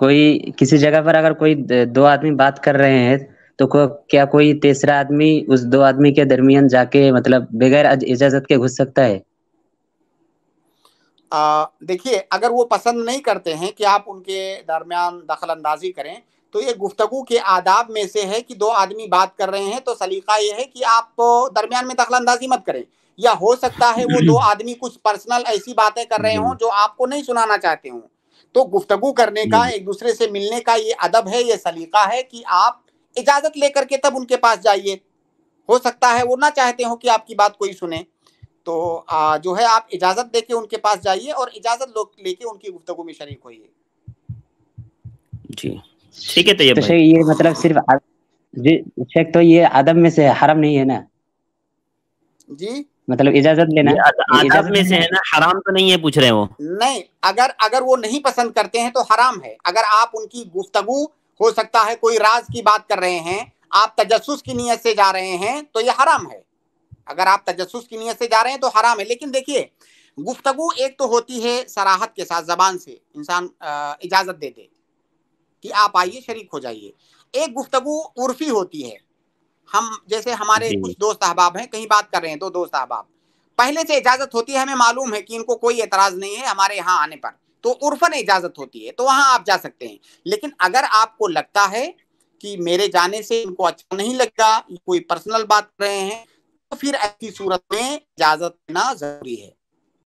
कोई किसी जगह पर अगर कोई दो आदमी बात कर रहे हैं तो को, क्या कोई तीसरा आदमी उस दो आदमी के दरमियान जाके मतलब बगैर इजाजत के घुस सकता है देखिए अगर वो पसंद नहीं करते हैं कि आप उनके दरमियान दखल अंदाजी करें तो ये गुफ्तगु के आदाब में से है कि दो आदमी बात कर रहे हैं तो सलीका ये है कि आप दरमियान में दखल अंदाजी मत करें या हो सकता है वो दो आदमी कुछ पर्सनल ऐसी बातें कर रहे हों जो आपको नहीं सुनाना चाहते हों तो गुफ्तगु करने का हम्म। एक दूसरे से मिलने का ये अदब है ये सलीका है कि आप इजाजत लेकर के तब उनके पास जाइए हो सकता है वो ना चाहते हो कि आपकी बात कोई सुने तो आ, जो है आप इजाजत दे के उनके पास जाइए और इजाजत लेके उनकी गुफ्तगु में शरीक होइए जी ठीक है तो ये, तो ये मतलब सिर्फ जी शेख तो ये अदब में से हरम नहीं है ना जी मतलब इजाजत लेना आदाब में से है ना हराम तो नहीं है पूछ रहे वो नहीं अगर अगर वो नहीं पसंद करते हैं तो हराम है अगर आप उनकी गुफ्तगु हो सकता है कोई राज की बात कर रहे हैं आप तजस्स की नीयत से जा रहे हैं तो ये हराम है अगर आप तजस्स की नीयत से जा रहे हैं तो हराम है लेकिन देखिए गुफ्तगु एक तो होती है सराहत के साथ जबान से इंसान इजाजत दे दे कि आप आइए शरीक हो जाइए एक गुफ्तगु उर्फी होती है हम जैसे हमारे कुछ दोस्त अहबाब हैं कहीं बात कर रहे हैं तो दोस्त अहबाब पहले से इजाजत होती है हमें मालूम है कि इनको कोई एतराज नहीं है हमारे यहाँ आने पर तो उर्फन इजाजत होती है तो वहां आप जा सकते हैं लेकिन अगर आपको लगता है कि मेरे जाने से इनको अच्छा नहीं लगता कोई पर्सनल बात कर रहे हैं तो फिर ऐसी सूरत में इजाजत देना जरूरी है